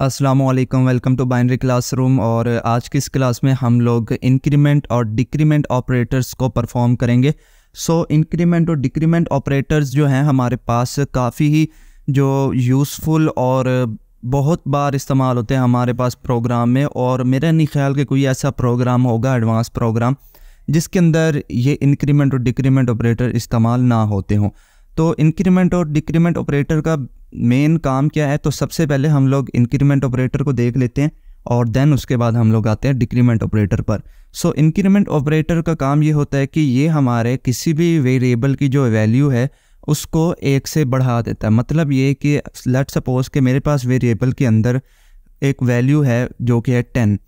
अस्सलाम वालेकुम welcome to binary classroom और आज की इस क्लास में हम लोग इंक्रीमेंट और डिक्रीमेंट ऑपरेटर्स को परफॉर्म करेंगे सो so, इंक्रीमेंट और डिक्रीमेंट ऑपरेटर्स जो हैं हमारे पास काफ़ी ही जो यूज़फुल और बहुत बार इस्तेमाल होते हैं हमारे पास प्रोग्राम में और मेरा नहीं ख्याल कि कोई ऐसा प्रोग्राम होगा एडवांस प्रोग्राम जिसके अंदर ये इंक्रीमेंट और डिक्रीमेंट ऑपरेटर इस्तेमाल ना होते हों तो इंक्रीमेंट और डिक्रीमेंट ऑपरेटर का मेन काम क्या है तो सबसे पहले हम लोग इंक्रीमेंट ऑपरेटर को देख लेते हैं और देन उसके बाद हम लोग आते हैं डिक्रीमेंट ऑपरेटर पर सो इंक्रीमेंट ऑपरेटर का काम ये होता है कि ये हमारे किसी भी वेरिएबल की जो वैल्यू है उसको एक से बढ़ा देता है मतलब ये कि लेट सपोज कि मेरे पास वेरिएबल के अंदर एक वैल्यू है जो कि है टेन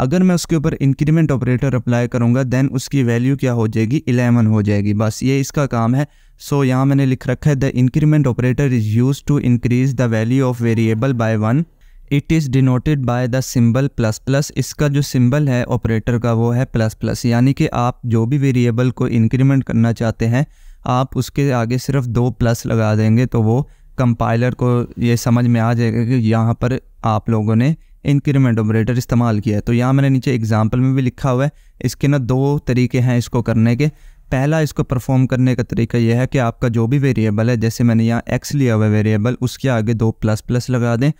अगर मैं उसके ऊपर इंक्रीमेंट ऑपरेटर अप्लाई करूँगा देन उसकी वैल्यू क्या हो जाएगी इलेवन हो जाएगी बस ये इसका काम है सो so, यहाँ मैंने लिख रखा है the increment operator is use to increase the value of variable by one it is denoted by the symbol plus plus इसका जो सिंबल है ऑपरेटर का वो है प्लस प्लस यानी कि आप जो भी वेरिएबल को इंक्रीमेंट करना चाहते हैं आप उसके आगे सिर्फ दो प्लस लगा देंगे तो वो कंपाइलर को ये समझ में आ जाएगा कि यहाँ पर आप लोगों ने इंक्रीमेंट ऑपरेटर इस्तेमाल किया है तो यहाँ मैंने नीचे एग्जाम्पल में भी लिखा हुआ है इसके ना दो तरीके हैं इसको करने के पहला इसको परफॉर्म करने का तरीका यह है कि आपका जो भी वेरिएबल है जैसे मैंने यहाँ एक्स लिया हुआ वेरिएबल उसके आगे दो प्लस प्लस लगा दें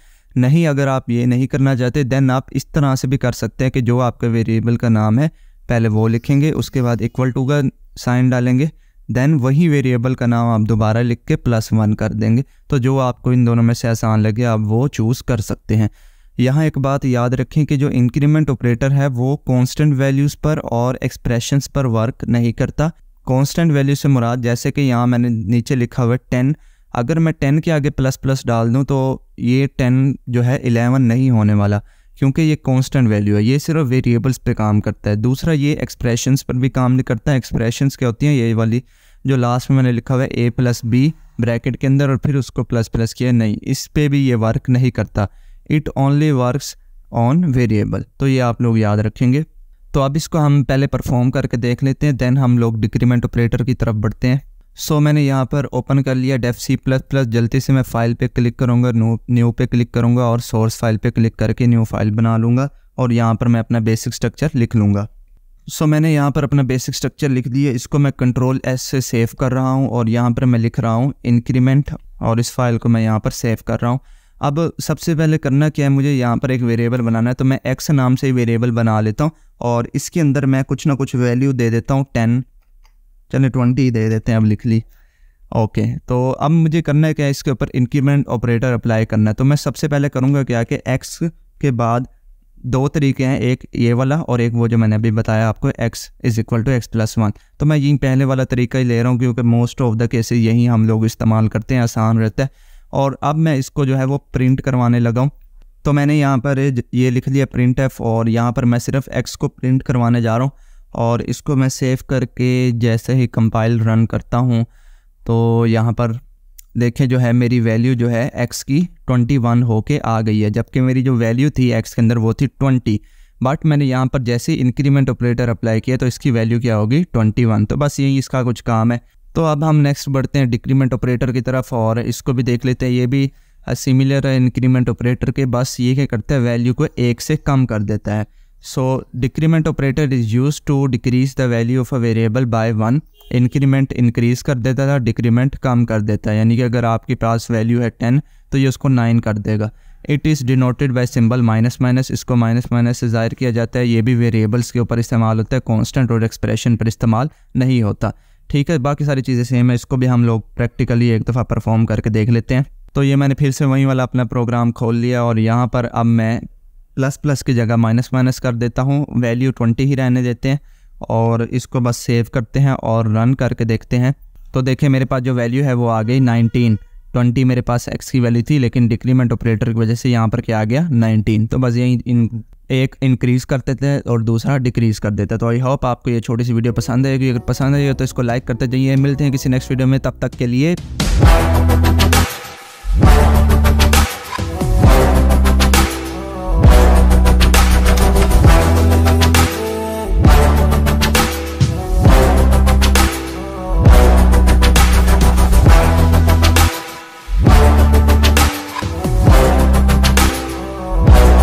नहीं अगर आप ये नहीं करना चाहते देन आप इस तरह से भी कर सकते हैं कि जो आपके वेरिएबल का नाम है पहले वो लिखेंगे उसके बाद इक्वल टू का साइन डालेंगे देन वही वेरिएबल का नाम आप दोबारा लिख के प्लस वन कर देंगे तो जो आपको इन दोनों में से आसान लगे आप वो चूज़ कर सकते हैं यहाँ एक बात याद रखें कि जो इंक्रीमेंट ऑपरेटर है वो कांस्टेंट वैल्यूज़ पर और एक्सप्रेशंस पर वर्क नहीं करता कांस्टेंट वैल्यू से मुराद जैसे कि यहाँ मैंने नीचे लिखा हुआ है टेन अगर मैं टेन के आगे प्लस प्लस डाल दूँ तो ये टेन जो है एलेवन नहीं होने वाला क्योंकि ये कांस्टेंट वैल्यू है ये सिर्फ वेरिएबल्स पे काम करता है दूसरा ये एक्सप्रेशंस पर भी काम नहीं करता है क्या होती हैं ये वाली जो लास्ट में मैंने लिखा हुआ है ए प्लस बी ब्रैकेट के अंदर और फिर उसको प्लस प्लस किया नहीं इस पर भी ये वर्क नहीं करता it only works on variable तो ये आप लोग याद रखेंगे तो अब इसको हम पहले परफॉर्म करके देख लेते हैं देन हम लोग डिक्रीमेंट ऑपरेटर की तरफ बढ़ते हैं सो so, मैंने यहाँ पर ओपन कर लिया डेफ सी प्लस प्लस जल्दी से मैं फ़ाइल पे क्लिक करूँगा न्यू न्यू पे क्लिक करूँगा और सोर्स फाइल पे क्लिक करके न्यू फाइल बना लूँगा और यहाँ पर मैं अपना बेसिक स्ट्रक्चर लिख लूँगा सो so, मैंने यहाँ पर अपना बेसिक स्ट्रक्चर लिख दिया इसको मैं कंट्रोल एस से सेव कर रहा हूँ और यहाँ पर मैं लिख रहा हूँ इंक्रीमेंट और इस फाइल को मैं यहाँ पर सेव कर रहा हूँ अब सबसे पहले करना क्या है मुझे यहाँ पर एक वेरिएबल बनाना है तो मैं एक्स नाम से वेरिएबल बना लेता हूँ और इसके अंदर मैं कुछ ना कुछ वैल्यू दे देता हूँ टेन चले ट्वेंटी दे देते हैं अब लिख ली ओके तो अब मुझे करना है क्या इसके ऊपर इंक्रीमेंट ऑपरेटर अप्लाई करना है तो मैं सबसे पहले करूँगा क्या कि एक्स के बाद दो तरीके हैं एक ये वाला और एक वो जो मैंने अभी बताया आपको x is equal to x plus one तो मैं यही पहले वाला तरीका ही ले रहा हूँ क्योंकि मोस्ट ऑफ द केसेस यही हम लोग इस्तेमाल करते हैं आसान रहता है और अब मैं इसको जो है वो प्रिंट करवाने लगा हूँ तो मैंने यहाँ पर ये लिख लिया प्रिंट एफ और यहाँ पर मैं सिर्फ एक्स को प्रिंट करवाने जा रहा हूँ और इसको मैं सेव करके जैसे ही कंपाइल रन करता हूँ तो यहाँ पर देखें जो है मेरी वैल्यू जो है एक्स की ट्वेंटी वन होके आ गई है जबकि मेरी जो वैल्यू थी एक्स के अंदर वो थी ट्वेंटी बट मैंने यहाँ पर जैसे इंक्रीमेंट ऑपरेटर अप्लाई किया तो इसकी वैल्यू क्या होगी ट्वेंटी वन तो बस यही इसका कुछ काम है तो अब हम नेक्स्ट बढ़ते हैं डिक्रीमेंट ऑपरेटर की तरफ और इसको भी देख लेते हैं ये भी सिमिलर है इंक्रीमेंट ऑपरेटर के बस ये क्या करता है वैल्यू को एक से कम कर देता है so decrement operator is use to decrease the value of a variable by one increment increase कर देता था डिक्रीमेंट कम कर देता है यानी कि अगर आपके पास वैल्यू है टेन तो ये उसको नाइन कर देगा it is denoted by symbol minus minus इसको माइनस माइनस से ज़ाहिर किया जाता है ये भी वेरिएबल्स के ऊपर इस्तेमाल होता है कॉन्स्टेंट और एक्सप्रेशन पर इस्तेमाल नहीं होता ठीक है बाकी सारी चीज़ें सेम है इसको भी हम लोग प्रैक्टिकली एक दफ़ा परफॉर्म करके देख लेते हैं तो ये मैंने फिर से वहीं वाला अपना प्रोग्राम खोल लिया और यहाँ पर अब मैं प्लस प्लस की जगह माइनस माइनस कर देता हूँ वैल्यू ट्वेंटी ही रहने देते हैं और इसको बस सेव करते हैं और रन करके देखते हैं तो देखिए मेरे पास जो वैल्यू है वो आ गई नाइनटीन ट्वेंटी मेरे पास एक्स की वैल्यू थी लेकिन डिक्रीमेंट ऑपरेटर की वजह से यहाँ पर क्या आ गया नाइनटीन तो बस यही इन एक इंक्रीज़ कर देते हैं और दूसरा डिक्रीज़ कर देते हैं तो आई होप आपको ये छोटी सी वीडियो पसंद आएगी अगर पसंद आई तो इसको लाइक करते जाइए मिलते हैं किसी नेक्स्ट वीडियो में तब तक के लिए